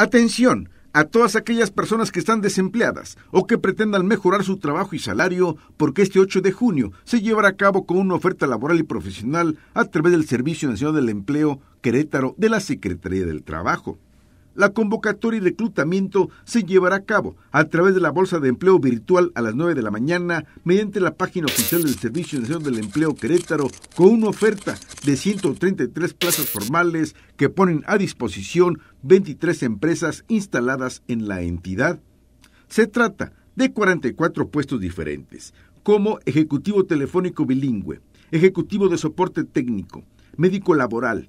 Atención a todas aquellas personas que están desempleadas o que pretendan mejorar su trabajo y salario, porque este 8 de junio se llevará a cabo con una oferta laboral y profesional a través del Servicio Nacional del Empleo Querétaro de la Secretaría del Trabajo. La convocatoria y reclutamiento se llevará a cabo a través de la Bolsa de Empleo Virtual a las 9 de la mañana mediante la página oficial del Servicio Nacional del Empleo Querétaro con una oferta de 133 plazas formales que ponen a disposición 23 empresas instaladas en la entidad. Se trata de 44 puestos diferentes, como ejecutivo telefónico bilingüe, ejecutivo de soporte técnico, médico laboral,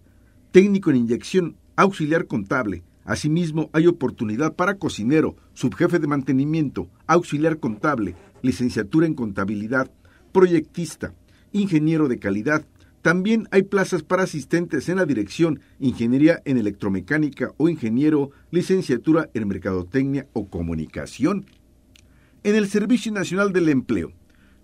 técnico en inyección auxiliar contable, Asimismo, hay oportunidad para cocinero, subjefe de mantenimiento, auxiliar contable, licenciatura en contabilidad, proyectista, ingeniero de calidad. También hay plazas para asistentes en la dirección, ingeniería en electromecánica o ingeniero, licenciatura en mercadotecnia o comunicación. En el Servicio Nacional del Empleo,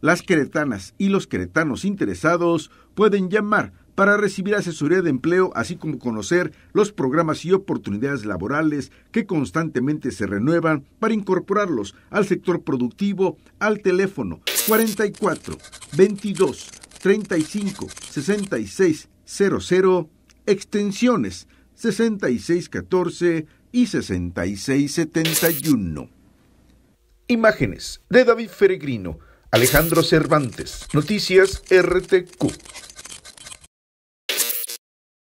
las queretanas y los queretanos interesados pueden llamar para recibir asesoría de empleo, así como conocer los programas y oportunidades laborales que constantemente se renuevan para incorporarlos al sector productivo, al teléfono 44 22 35 66 00 extensiones 6614 y 6671. Imágenes de David Feregrino, Alejandro Cervantes, Noticias RTQ.